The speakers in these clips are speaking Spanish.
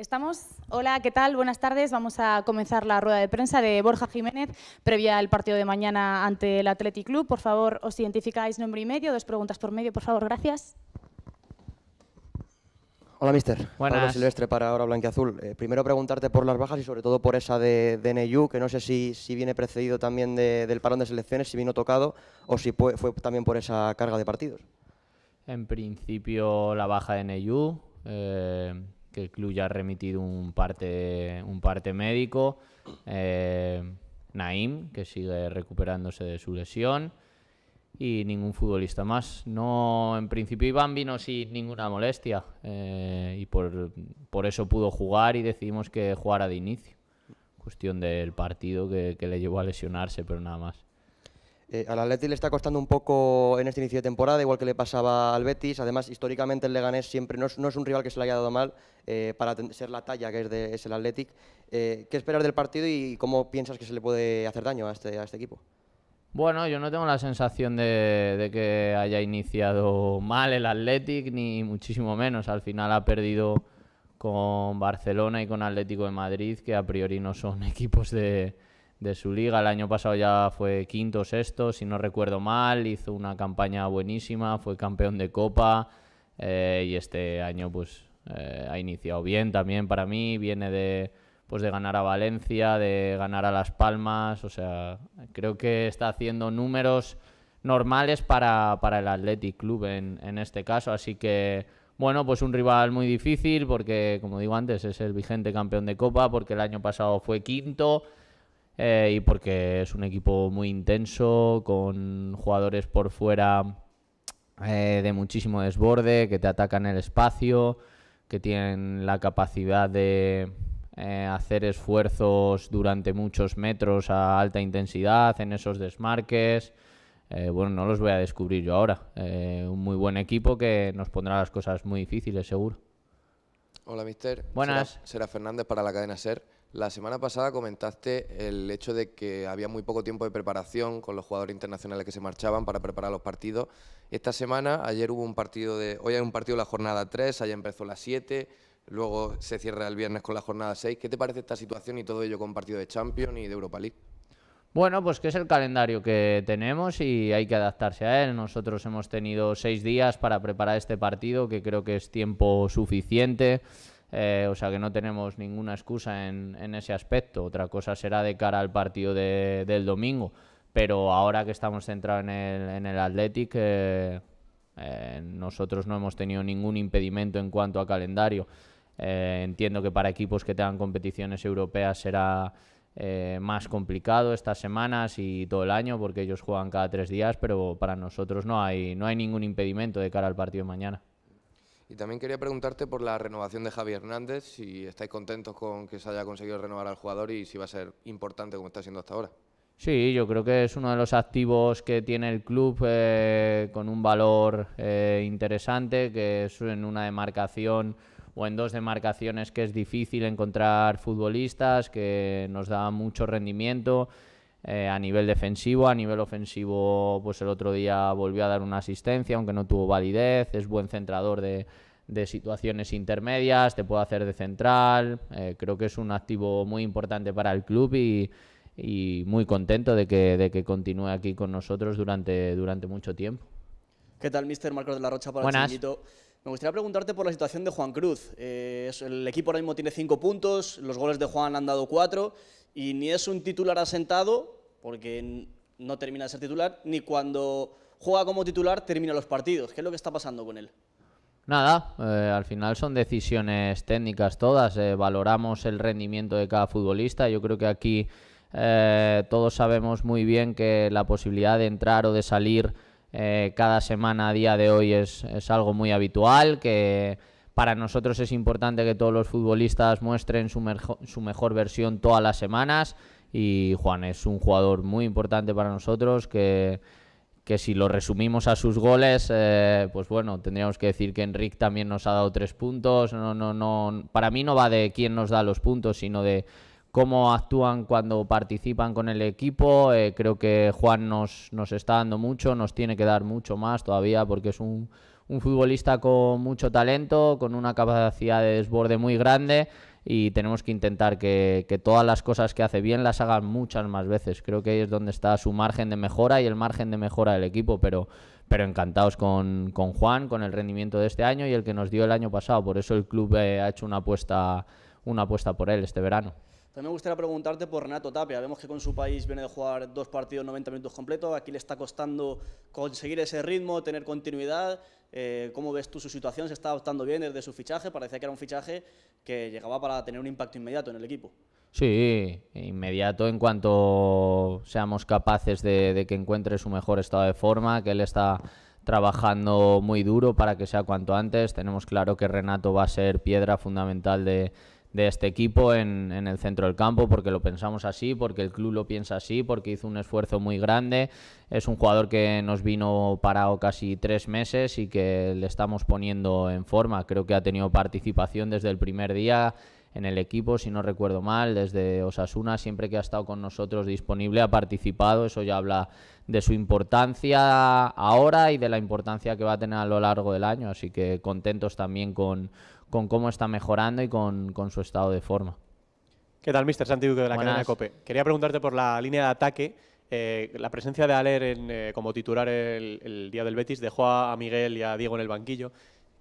Estamos. Hola, ¿qué tal? Buenas tardes. Vamos a comenzar la rueda de prensa de Borja Jiménez, previa al partido de mañana ante el Athletic Club. Por favor, os identificáis nombre y medio, dos preguntas por medio, por favor, gracias. Hola, mister. Buenas. Pablo Silvestre para Ahora Blanquiazul. Eh, primero preguntarte por las bajas y sobre todo por esa de, Neyu, que no sé si, si viene precedido también del parón de selecciones, si vino tocado o si fue, también por esa carga de partidos. En principio, la baja de Neyu. Eh, que el club ya ha remitido un parte, un parte médico. Eh, Naim, que sigue recuperándose de su lesión. Y ningún futbolista más. No, en principio Iván vino sin ninguna molestia. Eh, y por, por, eso pudo jugar y decidimos que jugara de inicio. Cuestión del partido que le llevó a lesionarse, pero nada más. Eh, al Atleti le está costando un poco en este inicio de temporada, igual que le pasaba al Betis. Además, históricamente el Leganés siempre no es, un rival que se le haya dado mal eh, para ser la talla que es, de, el Athletic. Eh, ¿Qué esperas del partido y cómo piensas que se le puede hacer daño este, a este, equipo? Bueno, yo no tengo la sensación de, de, que haya iniciado mal el Athletic, ni muchísimo menos. Al final ha perdido con Barcelona y con Atlético de Madrid, que a priori no son equipos de, de su liga. El año pasado ya fue quinto, o sexto, si no recuerdo mal. Hizo una campaña buenísima, fue campeón de Copa eh, y este año pues eh, ha iniciado bien también para mí. Viene de pues de ganar a Valencia, de ganar a Las Palmas, o sea, creo que está haciendo números normales para, para el Athletic Club en, en este caso, así que bueno, pues un rival muy difícil porque, como digo antes, es el vigente campeón de Copa, porque el año pasado fue quinto, eh, y porque es un equipo muy intenso, con jugadores por fuera eh, de muchísimo desborde, que te atacan el espacio, que tienen la capacidad de eh, hacer esfuerzos durante muchos metros a alta intensidad en esos desmarques. bueno, no los voy a descubrir yo ahora. un muy buen equipo que nos pondrá las cosas muy difíciles, seguro. Hola, mister. Buenas. Será Fernández para la cadena SER. La semana pasada comentaste el hecho de que había muy poco tiempo de preparación con los jugadores internacionales que se marchaban para preparar los partidos. Esta semana, ayer hubo un partido de. Hoy hay un partido de la jornada 3, ayer empezó la 7, luego se cierra el viernes con la jornada 6. ¿Qué te parece esta situación y todo ello con partido de Champions y de Europa League? Bueno, pues que es el calendario que tenemos y hay que adaptarse a él. Nosotros hemos tenido seis días para preparar este partido, que creo que es tiempo suficiente. Eh, o sea que no tenemos ninguna excusa en, ese aspecto. Otra cosa será de cara al partido del domingo. Pero ahora que estamos centrados en el, en Athletic, eh, eh, nosotros no hemos tenido ningún impedimento en cuanto a calendario. entiendo que para equipos que tengan competiciones europeas será más complicado estas semanas y todo el año porque ellos juegan cada tres días, pero para nosotros no hay, no hay ningún impedimento de cara al partido de mañana. Y también quería preguntarte por la renovación de Javier Hernández, si estáis contentos con que se haya conseguido renovar al jugador y si va a ser importante como está siendo hasta ahora. Sí, yo creo que es uno de los activos que tiene el club eh, con un valor eh, interesante, que es en una demarcación o en dos demarcaciones que es difícil encontrar futbolistas, que nos da mucho rendimiento eh, a nivel defensivo, a nivel ofensivo, pues el otro día volvió a dar una asistencia, aunque no tuvo validez, es buen centrador de, situaciones intermedias, te puede hacer de central, eh, creo que es un activo muy importante para el club y, muy contento de que, de que continúe aquí con nosotros durante, durante mucho tiempo. ¿Qué tal, Mister Marcos de la Rocha para Buenas. me gustaría preguntarte por la situación de Juan Cruz. Eh, el equipo ahora mismo tiene cinco puntos, los goles de Juan han dado cuatro. Y ni es un titular asentado, porque no termina de ser titular, ni cuando juega como titular termina los partidos. ¿Qué es lo que está pasando con él? Nada, eh, al final son decisiones técnicas todas. Eh, valoramos el rendimiento de cada futbolista. Yo creo que aquí eh, todos sabemos muy bien que la posibilidad de entrar o de salir cada semana a día de hoy es, es algo muy habitual, que para nosotros es importante que todos los futbolistas muestren su, su mejor versión todas las semanas y Juan es un jugador muy importante para nosotros que, que si lo resumimos a sus goles, eh, pues bueno, tendríamos que decir que Enric también nos ha dado tres puntos. No, no, no, para mí no va de quién nos da los puntos, sino de cómo actúan cuando participan con el equipo. Eh, creo que Juan nos, nos está dando mucho, nos tiene que dar mucho más todavía porque es un, un futbolista con mucho talento, con una capacidad de desborde muy grande y tenemos que intentar que, todas las cosas que hace bien las hagan muchas más veces. Creo que ahí es donde está su margen de mejora y el margen de mejora del equipo, pero, pero encantados con, Juan, con el rendimiento de este año y el que nos dio el año pasado. Por eso el club eh, ha hecho una apuesta, una apuesta por él este verano. También me gustaría preguntarte por Renato Tapia. Vemos que con su país viene de jugar dos partidos 90 minutos completos. Aquí le está costando conseguir ese ritmo, tener continuidad. Eh, ¿Cómo ves tú su situación? ¿Se está adaptando bien desde su fichaje? Parecía que era un fichaje que llegaba para tener un impacto inmediato en el equipo. Sí, inmediato en cuanto seamos capaces de que encuentre su mejor estado de forma, que él está trabajando muy duro para que sea cuanto antes. Tenemos claro que Renato va a ser piedra fundamental de, de este equipo en, el centro del campo, porque lo pensamos así, porque el club lo piensa así, porque hizo un esfuerzo muy grande. Es un jugador que nos vino parado casi tres meses y que le estamos poniendo en forma. Creo que ha tenido participación desde el primer día en el equipo, si no recuerdo mal, desde Osasuna, siempre que ha estado con nosotros disponible, ha participado, eso ya habla de su importancia ahora y de la importancia que va a tener a lo largo del año, así que contentos también con, con cómo está mejorando y con, su estado de forma. ¿Qué tal, Mister Santi de la Academia COPE? Quería preguntarte por la línea de ataque. Eh, la presencia de Aler eh, como titular el, día del Betis dejó a, Miguel y a Diego en el banquillo.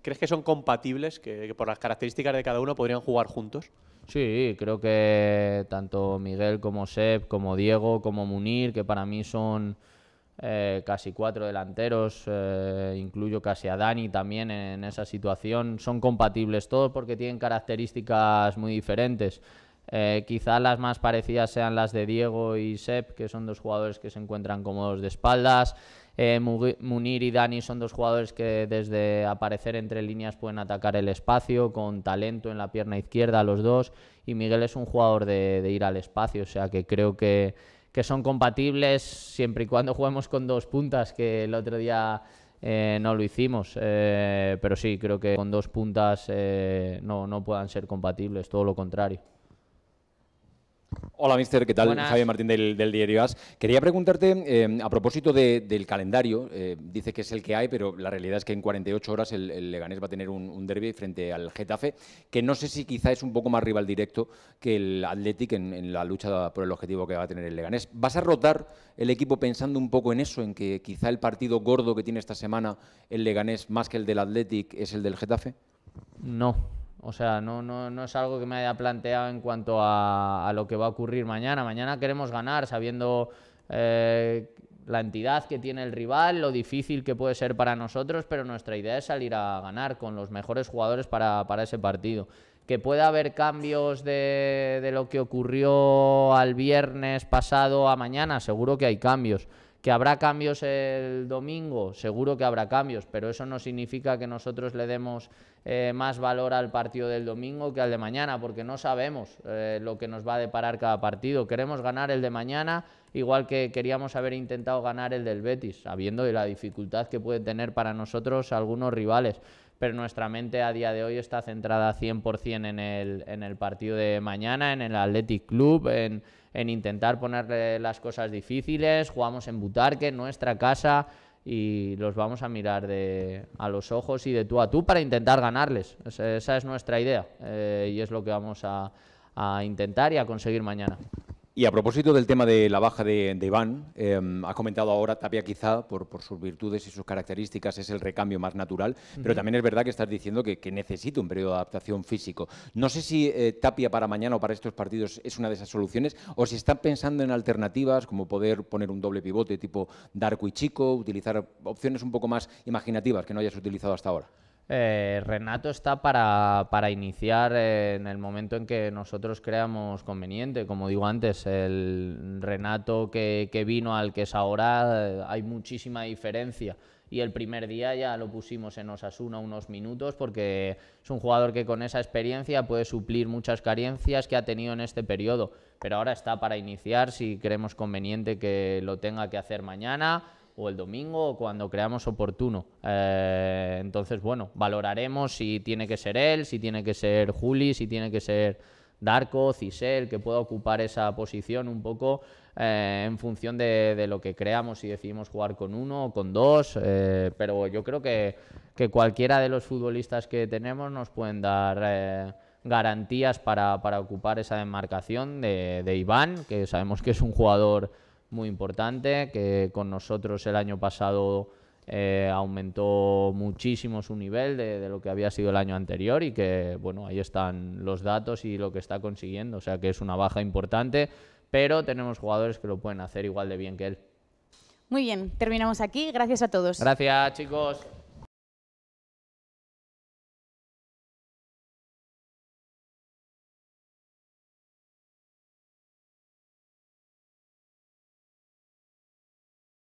¿Crees que son compatibles, que, por las características de cada uno podrían jugar juntos? Sí, creo que tanto Miguel como Seb, como Diego, como Munir, que para mí son eh, casi cuatro delanteros, eh, incluyo casi a Dani también en esa situación. Son compatibles todos porque tienen características muy diferentes. Eh, quizás las más parecidas sean las de Diego y Sepp, que son dos jugadores que se encuentran cómodos de espaldas. Munir y Dani son dos jugadores que desde aparecer entre líneas pueden atacar el espacio, con talento en la pierna izquierda los dos. Y Miguel es un jugador de ir al espacio, o sea que creo que que son compatibles siempre y cuando juguemos con dos puntas, que el otro día eh, no lo hicimos. Eh, pero sí, creo que con dos puntas eh, no puedan ser compatibles, todo lo contrario. Hola, mister. ¿Qué tal? Javier Martín del, del Diario As. Quería preguntarte, eh, a propósito del calendario, eh, dice que es el que hay, pero la realidad es que en 48 horas el, Leganés va a tener un, derby frente al Getafe, que no sé si quizá es un poco más rival directo que el Athletic en, en, la lucha por el objetivo que va a tener el Leganés. ¿Vas a rotar el equipo pensando un poco en eso, en que quizá el partido gordo que tiene esta semana el Leganés, más que el del Athletic, es el del Getafe? No, o sea, no, no, no es algo que me haya planteado en cuanto a, lo que va a ocurrir mañana. Mañana queremos ganar sabiendo eh, la entidad que tiene el rival, lo difícil que puede ser para nosotros, pero nuestra idea es salir a ganar con los mejores jugadores para, ese partido. Que pueda haber cambios de, de lo que ocurrió al viernes pasado a mañana, seguro que hay cambios que habrá cambios el domingo, seguro que habrá cambios, pero eso no significa que nosotros le demos eh, más valor al partido del domingo que al de mañana, porque no sabemos eh, lo que nos va a deparar cada partido. Queremos ganar el de mañana, igual que queríamos haber intentado ganar el del Betis, sabiendo de la dificultad que puede tener para nosotros algunos rivales pero nuestra mente a día de hoy está centrada 100% en el, en el partido de mañana, en el Athletic Club, en, intentar ponerle las cosas difíciles, jugamos en Butarque, en nuestra casa, y los vamos a mirar de, a los ojos y de tú a tú para intentar ganarles. esa es nuestra idea eh, y es lo que vamos a, a intentar y a conseguir mañana. Y a propósito del tema de la baja de, Iván, em, ha comentado ahora Tapia quizá por, sus virtudes y sus características es el recambio más natural, pero también es verdad que estás diciendo que, necesita un periodo de adaptación físico. No sé si eh, Tapia para mañana o para estos partidos es una de esas soluciones o si están pensando en alternativas como poder poner un doble pivote tipo Darko y Chico, utilizar opciones un poco más imaginativas que no hayas utilizado hasta ahora. Eh, Renato está para, iniciar eh, en el momento en que nosotros creamos conveniente. Como digo antes, el Renato que, vino al que es ahora eh, hay muchísima diferencia. Y el primer día ya lo pusimos en Osasuna unos minutos porque es un jugador que con esa experiencia puede suplir muchas carencias que ha tenido en este periodo. Pero ahora está para iniciar si creemos conveniente que lo tenga que hacer mañana o el domingo o cuando creamos oportuno. Eh, entonces, bueno, valoraremos si tiene que ser él, si tiene que ser Juli, si tiene que ser Darko, Cisel, que pueda ocupar esa posición un poco eh, en función de, lo que creamos, si decidimos jugar con uno o con dos, eh, pero yo creo que, cualquiera de los futbolistas que tenemos nos pueden dar garantías para, ocupar esa demarcación de, de Iván, que sabemos que es un jugador muy importante, que con nosotros el año pasado eh, aumentó muchísimo su nivel de, de, lo que había sido el año anterior y que, bueno, ahí están los datos y lo que está consiguiendo. O sea que es una baja importante, pero tenemos jugadores que lo pueden hacer igual de bien que él. Muy bien, terminamos aquí. Gracias a todos. Gracias, chicos.